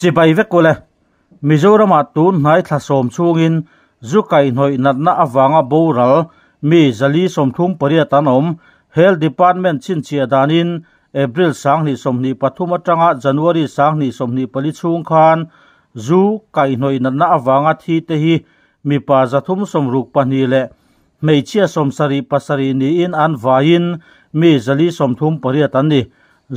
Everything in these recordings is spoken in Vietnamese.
chỉ bay vek ko le mizorama tu nai thla som chungin zukai noi natna awanga boral mi zali som thum paria tanom health department chin chia danin april sang ni som ni pathuma tanga january sang ni som ni pali chung khan zu kai noi natna awanga thi te hi mi pa zathum som ruk pani le mei chia som sari pasari ni in an vain mi zali som thum paria tan ni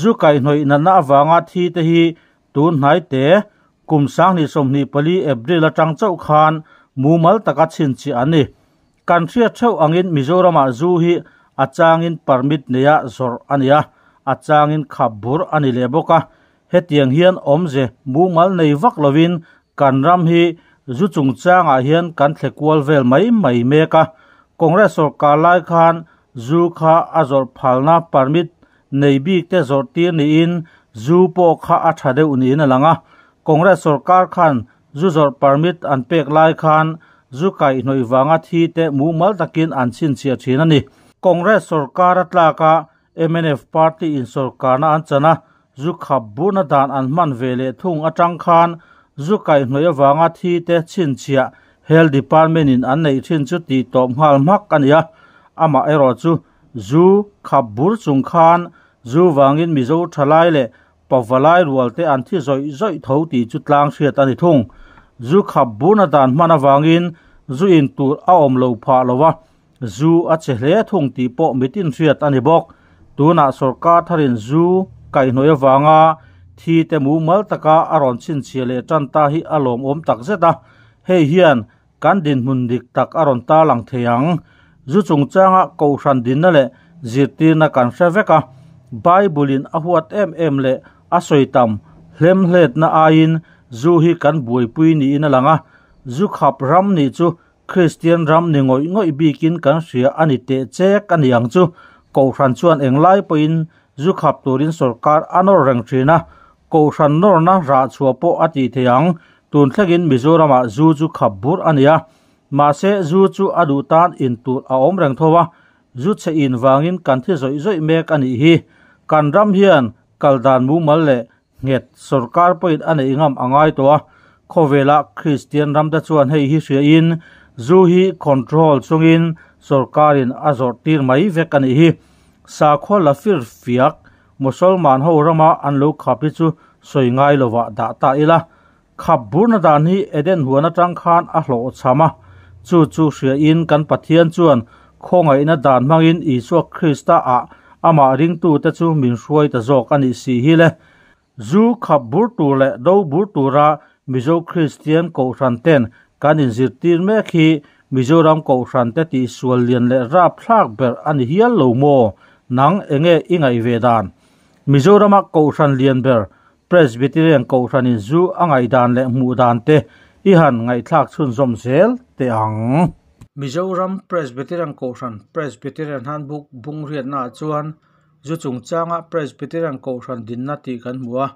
zu kai noi natna awanga thi te hi tu nai te kum sang ni som ni pali april la chang chau khan mu mal taka chin chi ani country a chau angin mizoram a zu hi achang in permit neya zor ania achang in khabur ani le boka hetiang hian omje mu mal nei vak lovin kanram hi zu chung chang a kan thlekwal vel mai mai meka congress or khan zu azor phalna permit nei bi te zu po kha a thade unin alanga congress sarkar khan zu zor permit an pek lai khan zu kai noi wanga thi te mu mal takin an sin chia thin ani congress là atlaka mnf party in sarkar na an chana zu khabuna dan an man vele thung atang khan zu kai noi wanga thi te chin chia health department in an nei thin chu ti tom hal mak ania ama ero chu zu khabur chung khan zu wangin mizo lại le pawalai rual te an thi zoi zoi tho ti chu tlang hriat ani thung zu khap buna dan mana wangin zu in tur a om lo pha lowa zu a che hle thung ti po mitin hriat ani bok tuna sorka tharin zu kai noi wanga thi te mu mal taka aron chin chile chanta hi alom om tak zeta he hian kan din hun dik tak aron ta lang theyang zu chung changa ko ran din na le zirti na kan sa veka bible in a huat em em le a soitam hlem hlet na ain zu hi kan bui pui ni in alanga zu khap ram ni chu christian ram ni ngoi ngoi bi kin kan sia ani te che kan yang chu ko ran chuan eng lai poin zu khap turin sarkar anor rang thina ko ran nor na ra chua po ati theyang tun thlagin mizoram a zu chu khap bur ania ma se zu chu adu tan in tur a om rang thowa zu che in wangin kan thi zoi zoi mek ani hi kan ram hian กัลดานมูมัลเลเงตสอร์การ์ปอยดอันอิงอมอังไอตัวคอเวลาคริสเตียนรัมดาชวนเฮฮิสเวอินจูฮีคอนโทรลซงอินสร์าลินอาจอตีรไมเวกันอิฮิสาขลฟิรฟิักมุสลมานฮรมาอันลูกขาพิจุสวยงายลวะดาตาอิลาขับบรณดานีเอเดนหัวนังคานอลโอชามจูจูเสียอินกันปเทียนจวนโคงไ ama ring tu te chu min hruai ta zawk ani si hi le zu khap bur tu le do bur tu ra mizo christian ko hran ten kan in zir tir me khi mizoram ko hran te ti sual lian le rap thlak ber an hial lo mo nang enge ingai ve dan mizoram ko hran lian ber presbyterian ko hran in zu angai dan le mu dan te i han ngai thlak chun zom zel te ang Mizoram Presbyterian Kosan Presbyterian Handbook Bung Riet Na Chuan Zu Chung Changa Presbyterian Kosan Din Na Ti Kan Mua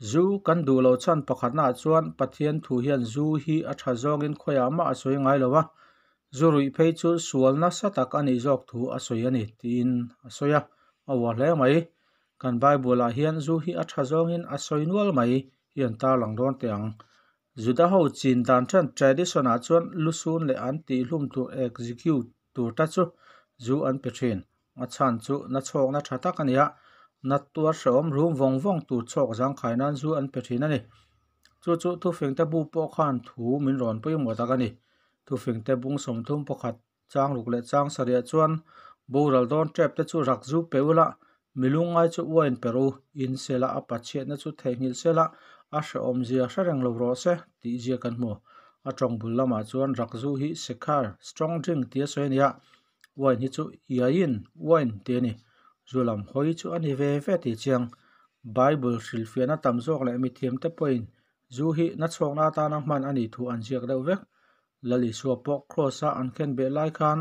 Zu Kan Du Lo Chan Pakhat Na Chuan Pathian Thu Hian Zu Hi A Tha Zong In Khoya Ma A Soi Ngai Lo Wa Zu Rui Pei Chu Sual Na Sa Tak Ani Zok Ti In A Soi Le Mai Kan Bible La Hian Zu Hi A Tha Zong In A Ta Lang Don Te zuda ho chin dan chan traditional chuan lu sun le an ti hlum tu execute tu ta chu zu an pe thin a chan chu na chok na tha ta kan ya na tua shom room vong vong tu chok jang khai nan zu an pe thin ani chu chu tu feng ta bu po khan thu min ron pe mo ta kani tu feng ta bung som thum po khat chang ruk le chang saria chuan bo don trap te chu rak zu pe chu peru in sela na chu thengil sela a hreawm zia hra reng lo rawh se tih zia kan hmu a tawng bul lamah chuan rak zu hi sekhar strong drink tia sawi ania wine hi chu iain wine te ni zulam hoi chu ani ve ve ti chiang bible hril fiana tam zawk leh mi thiam te point zu hi na chhawng na ta na hman ani thu an ziak deuh vek lali suwa pawh cross a an khen be lai khan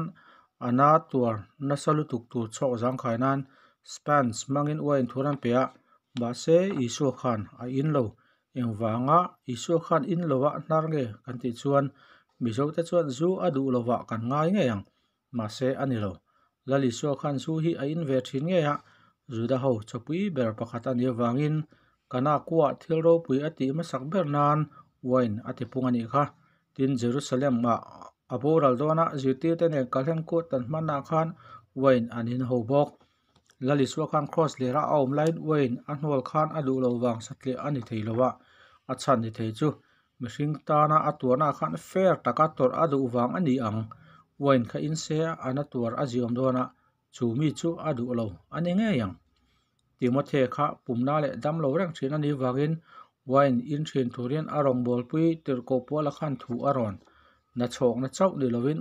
ana tuar na salu tuk tur chhawk zang khainan spans mangin uain thuran pea ba se isu khan a in lo engwanga vâng Isu khan in lowa hnar nge kan ti chuan mizo te chuan zu a du lowa kan ngai nge yang ma se ani lo lali so khan su hi a in ve thin nge ya zuda ho chapui ber pakhat ani wangin kana kuwa thil ro pui ati ma sak ber nan wine ati pungani kha tin jerusalem ma aboral dona zirti te ne kalhen ko tan manna khan wine anin ho bok lali so khan cross le ra om line wine anhol khan adu lo wang satle ani theilowa a chan ni thei chu mihring tana a tuarna khan fer taka tor adu wang ani ang wain kha in se ana tuar a ziom na chu mi chu adu lo ani nge yang timothe kha na le dam lo rang thin ani wangin wain in thin turin arong bol pui tir ko pola khan thu aron na chok na chau ni lovin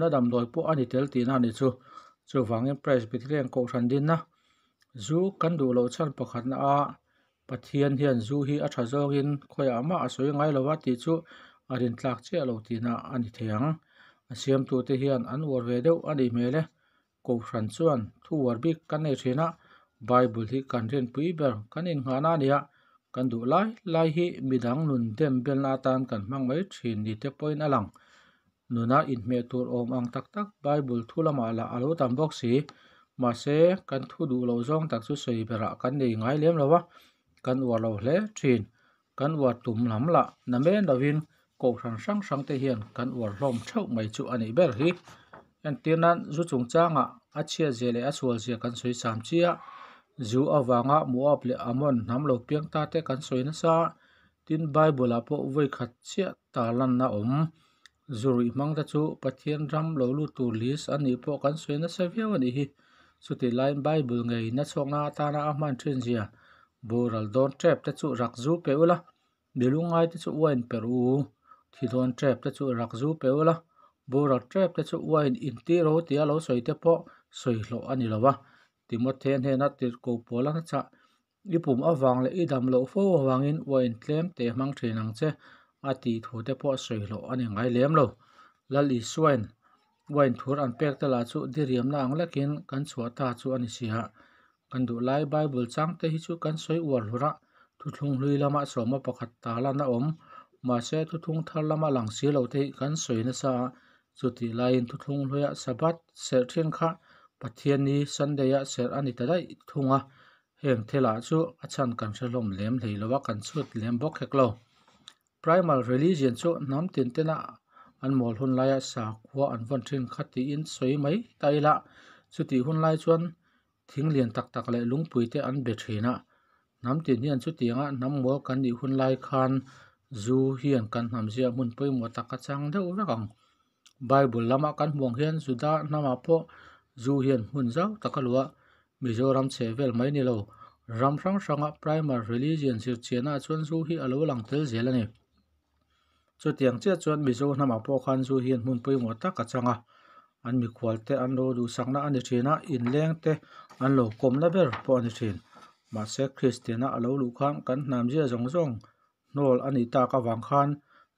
na dam doi po ani tel ti na ni chu chu wangin price bithleng ko than din na zu kan du lo chan pakhat na a bất hiền hiền du hi a tha zawngin khoi ama ah a sawi ngai lova ti chu a rin tlak che lo tina ani theng a xem tu te hian an war anh đi mê le, ko hran xuân thu war bik kan nei thina bible thì kan trên pui ber kan in ngana nia kan du lai lai hi midang nun đêm bel na tan kan mang mai thin ni te point alang à in me tour om ang tắc tắc bible thulama la alo tam bốc hi ma se kan thu du lo zong tắc số sei bera ah kan nei ngai lem lo wa kan war lo hle thin kan war tum lam la na me na win ko thang sang sang te hian kan war hlom thau mai chu ani ber hi en tinan zu chung changa a chia zele a sual zia kan soi sam chia zu awanga muap le amon nam lo piang ta te kan soi na sa tin bible apo voi khat chia talan na om zuri mang ta chu pathian ram lo lu tu lis ani po kan soi na sa viawani hi chuti line bible ngei na chonga ta na a man thin zia boral don trap te chu rakzu peula belungai te chu wain peru thi don trap te chu rakzu ola boral trap te chu wain in ti ro ti alo soi te po soi lo ani lova timo then he na tir ko pola na cha ipum awang le idam lo fo awangin wain tlem te mang thinang che ati thu te po soi lo ani ngai lem lo lal i swain wain thur an pek ta la chu diriam na ang lakin kan chuata chu ani sia kan duh lai bible changte hi chu kan sawi uar hlura thutthlung hlui lama sawma pakhat talan a awm mahse thuthung thar lama lang si lo te kan sawina sa chuti lain thutthlung hluia sabat ser thian kha pathian ni sunday a ser ani tadai thunga heng thela chu achan kan shalom lem leilowa kan chut lem bok heklo primal religion chu nam tin tena an mol hun lai a sa khuwa an von thin khati in soi mai taila chuti hun lai chuan liền thing lian lúng bùi leh ăn te an be nắm tiền tin hian chu tianga nắm maw kan nih hun lai khan zu hian kan hnam zia mun pawimawh taka chang deuh vekang bible lama kan hmuang hian juda hnama pawh zu hian hun zau taka lua mizoram chevel mai ni lo ram hrang hranga primer religion sirchiana chuan zu hi alo lang tel zel ani chu tiang chia chuan mizo hnama pawh khan zu hian hun cắt sang changa an mi khual te an lo du sakna ani thina in leng te an lo komna ber pawh ani thin mahse christiana alo lu khan kan hnam zia zong zong nol ani ta ka wang khan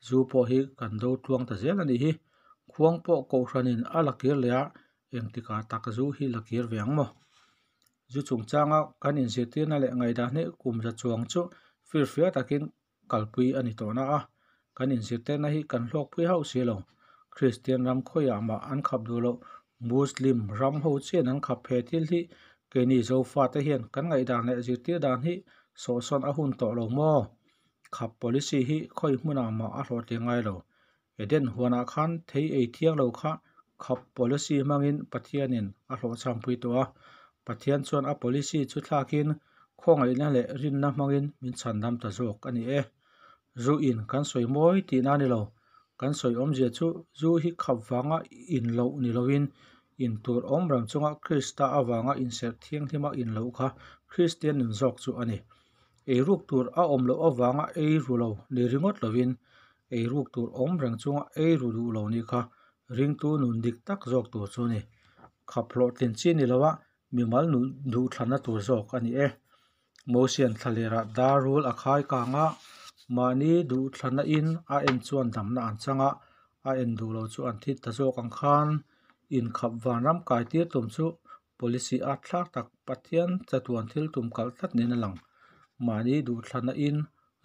zu po hi kan do tluang ta zel ani hi khuang pawh ko hranin ala kir lea eng tika tak zu hi la kir veng mo zu chung changa kan in zetina le ngai da hne kum za chuang chu firfia takin kalpui ani na a kan in zirte na hi kan hlok pui ho selo คริสเตียนรำคอยยามาอันขับดูโลมุสลิมรำโหดเชียนันขับเพทิลที่เกนีโซฟาตะเฮียนกันไงดานลนจิตเตียดานฮีโซซอนอาหุนต่อลงมอขับบริซีฮีคอยมุนามาอัลโยังไงโลเอเดนหัวนาคันเที่เอที่ยงโลกะขับบริซีมังอินปะเทียนินอัลโัชังมพยตัวปะเทียนชวนอับริซีชุดลากินข้องไงนั่นแหละรินน้ำมังอินมินชันดำตะโจกันนี่เอรูอินกันสวยมวยตีนานิโล kan soi om je chu zu hi khawanga in lo ni lovin in tur om ram chunga krista awanga in ser thiang thima in lo kha christian nun zok chu ani e ruk tur a om lo awanga e ru lo ni ringot lovin e ruk tur om rang chunga e ru du lo ni kha ring tu nun dik tak zok tu chu ni kha plo tin chi ni lowa mi mal nu e mosian thalera darul akhai ka nga mani du thlana in a en chuan damna an changa a en du lo chu an thit ta zawk khan in khap van ram kai tir tum chu policy a thlak tak pathian chatuan thil tum kal that nen alang mani du thlana in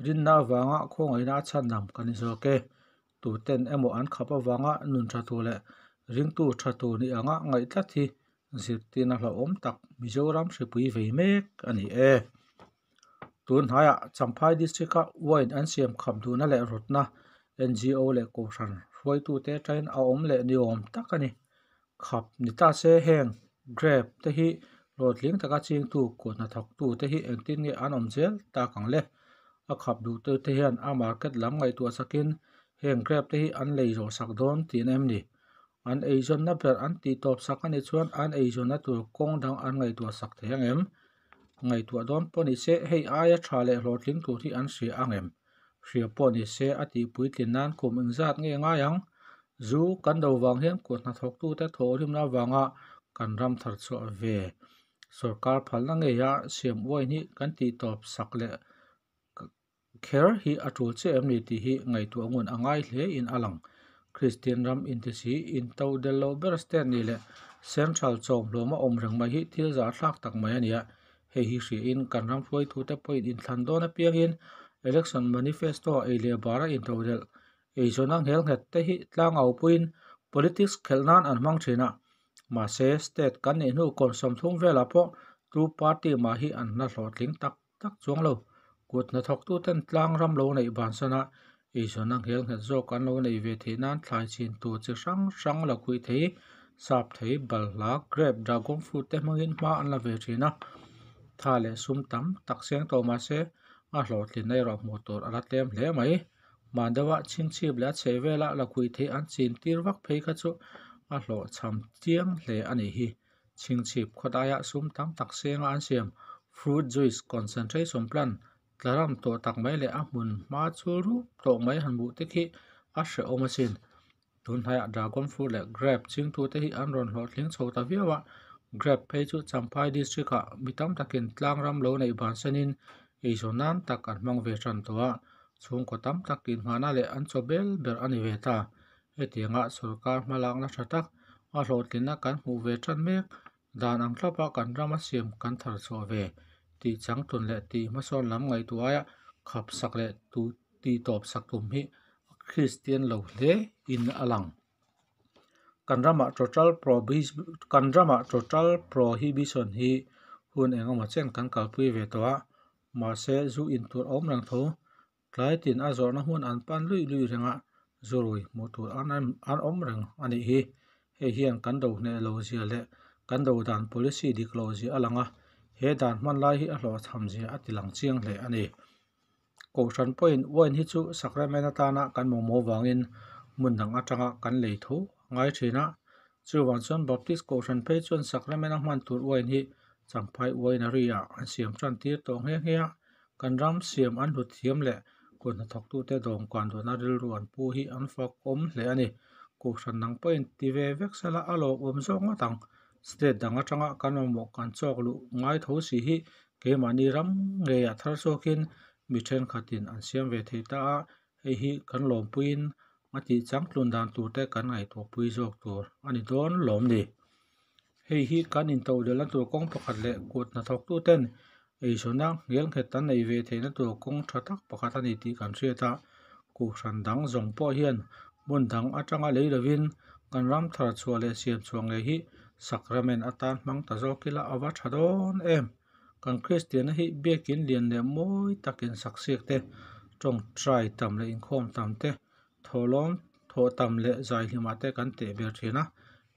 rin na wanga khongai na chan nam kan zo ke tu ten emo an khapa wanga nun tha tu le ring tu tha tu ni anga ngai tla thi zirtina hla om tak mizoram hripui vei mek ani e tun haya champhai district ka wain an siam kham thuna le rotna ngo le ko ran roi tu te train a om le ni om takani khap nita se heng grab te hi rot ling taka ching tu ko na thọc tu te hi tin ni an om zel ta kang le a đủ du te te hian a market lam ngai tu sakin heng grab te hi ăn lấy ro sạc don tin em ni an ei zon na per an ti top sakani chuan an ei zon na tur kong dang an ngai tu sạc te heng em ngay tuwa doon po ni se hei aya tra le lot ling tu ti an si ang em. Shia po ni se ati pui tin nan kum ing zaat ngay ngay ang. Zu kan dau vang hien kuat na thok tu te to rim na vang a kan ram thar cho a ve. Sorkar pal na ngay ya siam uay ti top ngay tuwa ngun a ngay le in alang. Christian Ram in in tau de lo Central chom lo ma om rang hei hi hri in kan ram hruai thu te pawh in in thlan dawn a piang in election manifesto ei le bara in to rel ei zona nghel hnet te hi tlang au puin politics khelnan an mang thina ma se state kan nei nu kon som thung vela pawh two party ma hi an na hlotling tak tak chuang lo kut na thok tu ten tlang ram lo nei ban sana ei zona nghel hnet zo kan lo nei ve the nan thlai chin tu chi sang sang la khui thei sap thei bal la grab dragon fruit te mangin ma an la ve thina tha le sum tam tak seng to ma se a hlo tlin nei ro mu tur ala tlem hle mai mandawa chin chip la chevela la kui the an chin tir wak phei kha chu a hlo cham tiang anh ani hi ching chip khodaya sum tam tak seng an siam fruit juice concentrate concentration plan tlaram to tak mai le a mun ma chu ru to mai han bu te khi a she omasin tun haya dragon fruit le grab ching tu te hi ăn ron hlo thling chho ta viawa grab pay chu champhai district a mitam takin tlangram lo nei ban sanin ei zonan tak an mang ve tran towa chung ko tam takin hmana le an chobel ber ani ve ta hetianga sarkar hmalang la thatak a hlotlina kan hmu ve tran mek dan ang thlapa kan rama siam kan thar chaw ve ti changtun le ti hmasawn lam ngai tuaya khap sak le tu ti top sak tum hi christian lo hle in alang kanrama total prohibition kanrama total prohibition hi hun engam chen kan kalpui ve towa ma se zu in tur om rang tho tlai tin a zor na hun an pan lui lui renga zoroi mo tur an an om rang ani hi he hian kan do ne lo zia le kan do dan policy di close alanga he dan man lai hi a lo tham zia atilang chiang le ani ko san point wen hi chu sakramena ta na kan mo mo wangin mundang atanga kan lei tho ngai thina chu wan chuẩn baptist ko than phei chuan sakramena hman tur uain hi champhai uain a ria an siam than tir tawng he he kan ram siam an hlut thiam le kun thok tu te dom kan do na ril ruan pu hi an fak om hle anh ko than nang pain ti ve vek sala alo om zonga tang state danga tanga kanom mo kan chok lu ngai tho si hi ke mani ram nge a thar so khin mi khát khatin anh xiêm về thei ta hei hi kan lom puin ati changtlun dan tur te kan ngai tur pui jok tur ani don lom ni hei hi kan in to de lan tur kong pakhat le kut na thok tu ten ei sonang ngel khet tan nei ve theina tur kong thatak pakhat ani ti kan chhe ta ku hran dang jong po hian mun dang atanga le rovin kan ram thar chua le siam chuang le hi sakramen atan mang ta zokila awa thadon em kan christian hi biết kiến để lian ta kiến sắc saksiak thế trong trai tầm le in tầm thế tholom tho tam le zai hlima te kan te ber thina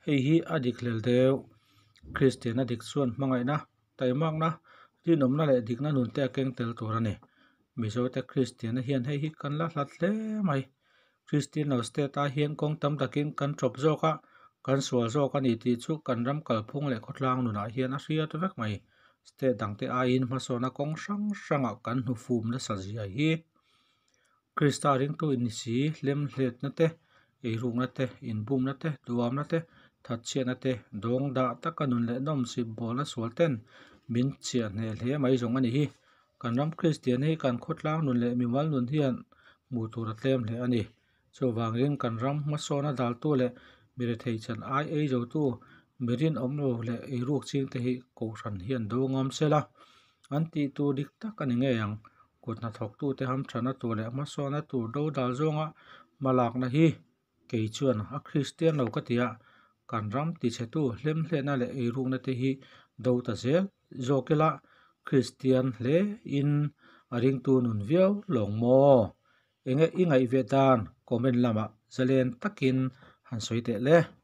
hei hi adik lel deu christian adik chuan mangai na taimak na ti nom na lệ dik na nôn te keng tel tur ani mi zo te christian hiền hei hi kan la hlat hle mai christian no ste ta hiền hian kong tam takin kan trop zo ka kan sual zo ka ni ti chu kan ram kal phung le khotlang nu na hian a hriat vek mai ste dang te a in mà ma sona kong sang sanga kan nu fum la sa zia hi krista ring tu in si lem hlet na te eirung na te inbum na te duam na te thatchian na te dawng da takanun le dom si bola sualten min chia hne hle mai zong ani hi kan ram christian hei kan khotlang nun le miwal nun hian mu tur tlem hle ani chuwang rin kan ram ma sona dal tu le mire thei chan ai ei zo tu mirin om lo le eiruk ching te hi ko ran hian do ngam sela an ti tu dik tak ani nge yang kutna thok tu te ham thana tu le ma so na tu do dal mà lạc na hi ke chuyện, a christian lo ka tia cản rắm ti che tu hlem hle na le e rung na te hi do ta ze zokela christian le in aring à tu nun viau long mo enge ingai ve dan comment lama zalen takin han tệ le